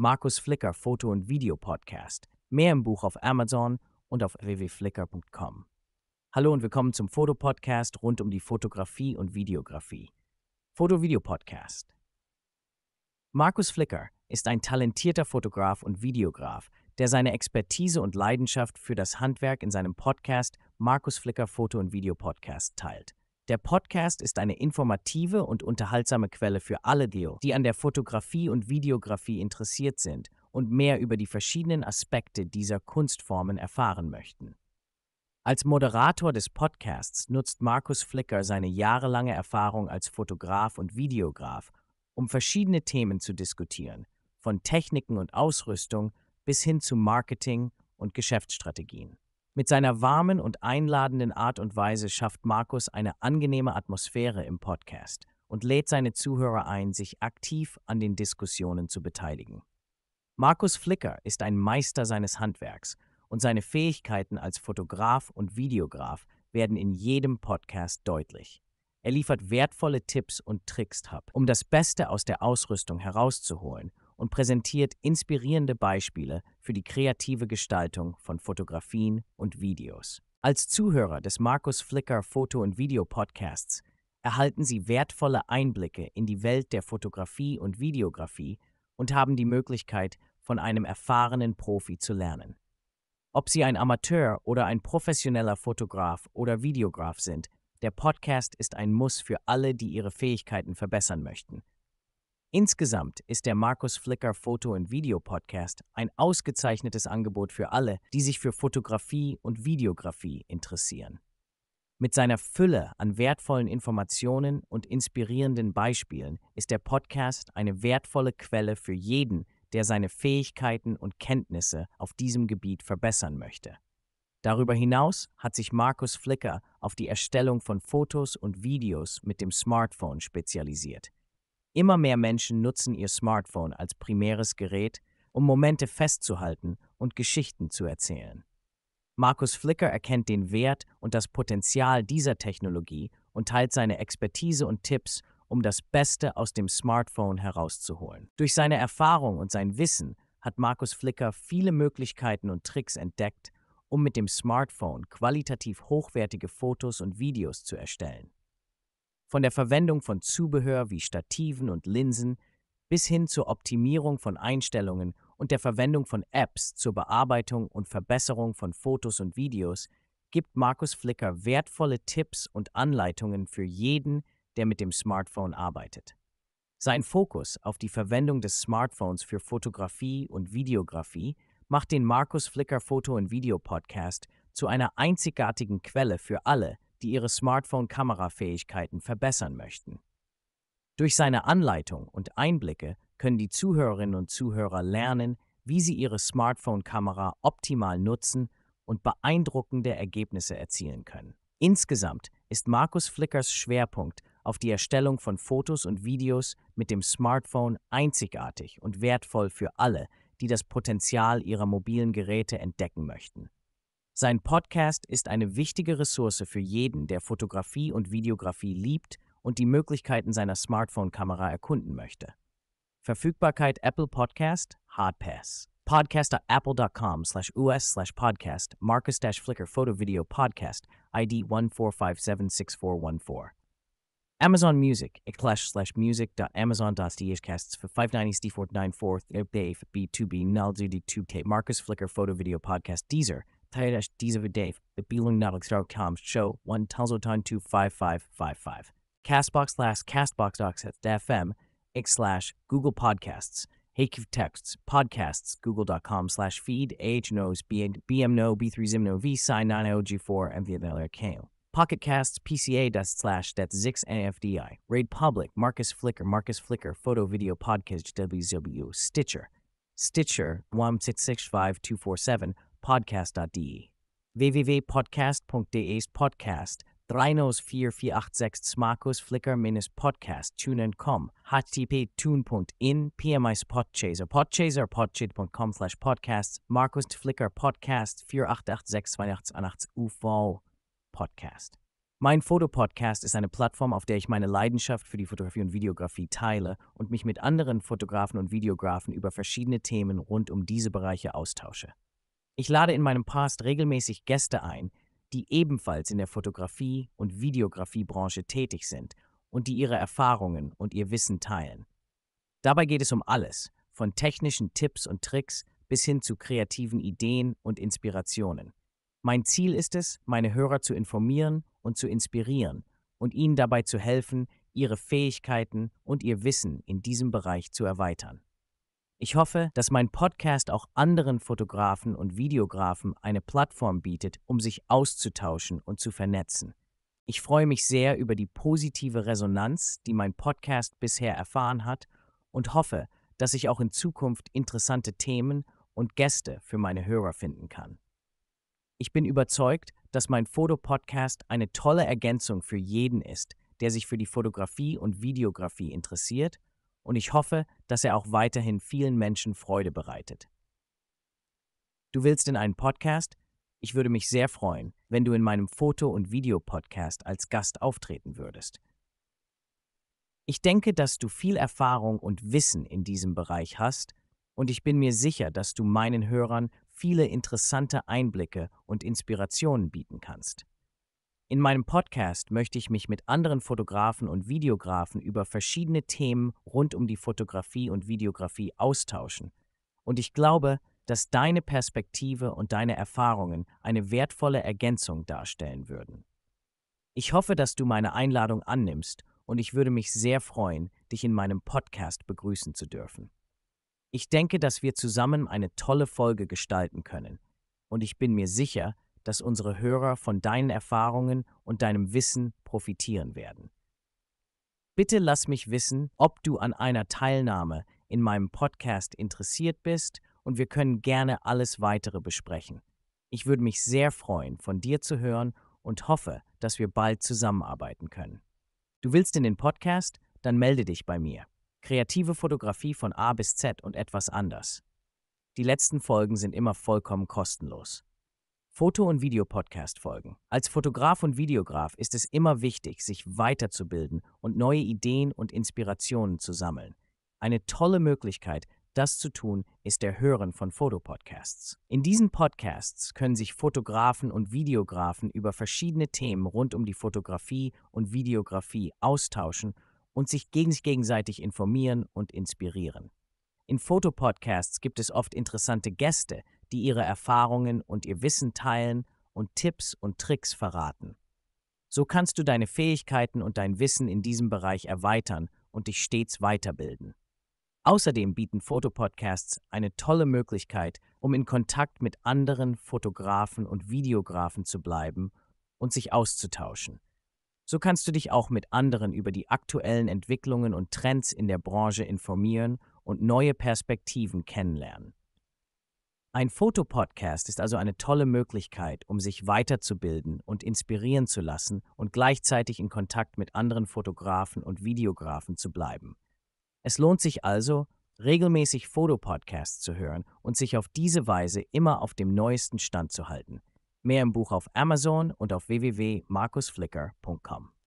Markus Flicker Foto- und Videopodcast. Mehr im Buch auf Amazon und auf www.flickr.com. Hallo und willkommen zum Fotopodcast rund um die Fotografie und Videografie. Foto-Video-Podcast. Markus Flicker ist ein talentierter Fotograf und Videograf, der seine Expertise und Leidenschaft für das Handwerk in seinem Podcast Markus Flicker Foto- und Videopodcast teilt. Der Podcast ist eine informative und unterhaltsame Quelle für alle, die an der Fotografie und Videografie interessiert sind und mehr über die verschiedenen Aspekte dieser Kunstformen erfahren möchten. Als Moderator des Podcasts nutzt Markus Flicker seine jahrelange Erfahrung als Fotograf und Videograf, um verschiedene Themen zu diskutieren, von Techniken und Ausrüstung bis hin zu Marketing und Geschäftsstrategien. Mit seiner warmen und einladenden Art und Weise schafft Markus eine angenehme Atmosphäre im Podcast und lädt seine Zuhörer ein, sich aktiv an den Diskussionen zu beteiligen. Markus Flicker ist ein Meister seines Handwerks und seine Fähigkeiten als Fotograf und Videograf werden in jedem Podcast deutlich. Er liefert wertvolle Tipps und Tricks, um das Beste aus der Ausrüstung herauszuholen und präsentiert inspirierende Beispiele für die kreative Gestaltung von Fotografien und Videos. Als Zuhörer des Markus Flickr Foto- und Videopodcasts erhalten Sie wertvolle Einblicke in die Welt der Fotografie und Videografie und haben die Möglichkeit, von einem erfahrenen Profi zu lernen. Ob Sie ein Amateur oder ein professioneller Fotograf oder Videograf sind, der Podcast ist ein Muss für alle, die ihre Fähigkeiten verbessern möchten. Insgesamt ist der Markus Flickr Foto- und Videopodcast ein ausgezeichnetes Angebot für alle, die sich für Fotografie und Videografie interessieren. Mit seiner Fülle an wertvollen Informationen und inspirierenden Beispielen ist der Podcast eine wertvolle Quelle für jeden, der seine Fähigkeiten und Kenntnisse auf diesem Gebiet verbessern möchte. Darüber hinaus hat sich Markus Flickr auf die Erstellung von Fotos und Videos mit dem Smartphone spezialisiert. Immer mehr Menschen nutzen ihr Smartphone als primäres Gerät, um Momente festzuhalten und Geschichten zu erzählen. Markus Flicker erkennt den Wert und das Potenzial dieser Technologie und teilt seine Expertise und Tipps, um das Beste aus dem Smartphone herauszuholen. Durch seine Erfahrung und sein Wissen hat Markus Flicker viele Möglichkeiten und Tricks entdeckt, um mit dem Smartphone qualitativ hochwertige Fotos und Videos zu erstellen von der Verwendung von Zubehör wie Stativen und Linsen bis hin zur Optimierung von Einstellungen und der Verwendung von Apps zur Bearbeitung und Verbesserung von Fotos und Videos gibt Markus Flicker wertvolle Tipps und Anleitungen für jeden, der mit dem Smartphone arbeitet. Sein Fokus auf die Verwendung des Smartphones für Fotografie und Videografie macht den Markus Flicker Foto- und Video-Podcast zu einer einzigartigen Quelle für alle, die ihre Smartphone-Kamerafähigkeiten verbessern möchten. Durch seine Anleitung und Einblicke können die Zuhörerinnen und Zuhörer lernen, wie sie ihre Smartphone-Kamera optimal nutzen und beeindruckende Ergebnisse erzielen können. Insgesamt ist Markus Flickers Schwerpunkt auf die Erstellung von Fotos und Videos mit dem Smartphone einzigartig und wertvoll für alle, die das Potenzial ihrer mobilen Geräte entdecken möchten. Sein Podcast ist eine wichtige Ressource für jeden, der Fotografie und Videografie liebt und die Möglichkeiten seiner Smartphone-Kamera erkunden möchte. Verfügbarkeit Apple Podcast Hardpass. Podcast at slash us slash podcast Marcus dash Flickr Photo Video Podcast ID 14576414. Amazon Music, slash slash music dot amazon dot casts for 590s d494 b2b null d2k Marcus Flickr Photo Video Podcast Deezer Tayadesh Dave, the BeLungNautics.com show 10255555. Castbox slash X slash Google Podcasts. HQ texts, podcasts, google.com slash feed, AHNOS, BMNO, B3ZimNO, V, Sign Nine O G4, and the other KO. Pocketcasts, PCA, dot slash, that's Zix NFDI. Raid Public, Marcus Flicker, Marcus Flicker, Photo Video Podcast, WZW, Stitcher, Stitcher, One Six Six Five Two Four Seven podcast.de www.podcast.de Podcast 3 304486 e. Markus Flickr minus Podcast tune.com http tune.in PMI Podchaser Podchaser podchaser.com slash podcasts Markus Flickr Podcast 4886288 UV Podcast mein Fotopodcast ist eine Plattform, auf der ich meine Leidenschaft für die Fotografie und Videografie teile und mich mit anderen Fotografen und Videografen über verschiedene Themen rund um diese Bereiche austausche. Ich lade in meinem Past regelmäßig Gäste ein, die ebenfalls in der Fotografie- und Videografiebranche tätig sind und die ihre Erfahrungen und ihr Wissen teilen. Dabei geht es um alles, von technischen Tipps und Tricks bis hin zu kreativen Ideen und Inspirationen. Mein Ziel ist es, meine Hörer zu informieren und zu inspirieren und ihnen dabei zu helfen, ihre Fähigkeiten und ihr Wissen in diesem Bereich zu erweitern. Ich hoffe, dass mein Podcast auch anderen Fotografen und Videografen eine Plattform bietet, um sich auszutauschen und zu vernetzen. Ich freue mich sehr über die positive Resonanz, die mein Podcast bisher erfahren hat und hoffe, dass ich auch in Zukunft interessante Themen und Gäste für meine Hörer finden kann. Ich bin überzeugt, dass mein Fotopodcast eine tolle Ergänzung für jeden ist, der sich für die Fotografie und Videografie interessiert, und ich hoffe, dass er auch weiterhin vielen Menschen Freude bereitet. Du willst in einen Podcast? Ich würde mich sehr freuen, wenn du in meinem Foto- und Videopodcast als Gast auftreten würdest. Ich denke, dass du viel Erfahrung und Wissen in diesem Bereich hast und ich bin mir sicher, dass du meinen Hörern viele interessante Einblicke und Inspirationen bieten kannst. In meinem Podcast möchte ich mich mit anderen Fotografen und Videografen über verschiedene Themen rund um die Fotografie und Videografie austauschen. Und ich glaube, dass deine Perspektive und deine Erfahrungen eine wertvolle Ergänzung darstellen würden. Ich hoffe, dass du meine Einladung annimmst und ich würde mich sehr freuen, dich in meinem Podcast begrüßen zu dürfen. Ich denke, dass wir zusammen eine tolle Folge gestalten können und ich bin mir sicher, dass unsere Hörer von deinen Erfahrungen und deinem Wissen profitieren werden. Bitte lass mich wissen, ob du an einer Teilnahme in meinem Podcast interessiert bist und wir können gerne alles weitere besprechen. Ich würde mich sehr freuen, von dir zu hören und hoffe, dass wir bald zusammenarbeiten können. Du willst in den Podcast? Dann melde dich bei mir. Kreative Fotografie von A bis Z und etwas anders. Die letzten Folgen sind immer vollkommen kostenlos. Foto- und Videopodcast folgen. Als Fotograf und Videograf ist es immer wichtig, sich weiterzubilden und neue Ideen und Inspirationen zu sammeln. Eine tolle Möglichkeit, das zu tun, ist der Hören von Fotopodcasts. In diesen Podcasts können sich Fotografen und Videografen über verschiedene Themen rund um die Fotografie und Videografie austauschen und sich gegenseitig informieren und inspirieren. In Fotopodcasts gibt es oft interessante Gäste, die ihre Erfahrungen und ihr Wissen teilen und Tipps und Tricks verraten. So kannst du deine Fähigkeiten und dein Wissen in diesem Bereich erweitern und dich stets weiterbilden. Außerdem bieten Fotopodcasts eine tolle Möglichkeit, um in Kontakt mit anderen Fotografen und Videografen zu bleiben und sich auszutauschen. So kannst du dich auch mit anderen über die aktuellen Entwicklungen und Trends in der Branche informieren und neue Perspektiven kennenlernen. Ein Fotopodcast ist also eine tolle Möglichkeit, um sich weiterzubilden und inspirieren zu lassen und gleichzeitig in Kontakt mit anderen Fotografen und Videografen zu bleiben. Es lohnt sich also, regelmäßig Fotopodcasts zu hören und sich auf diese Weise immer auf dem neuesten Stand zu halten. Mehr im Buch auf Amazon und auf www.markusflicker.com.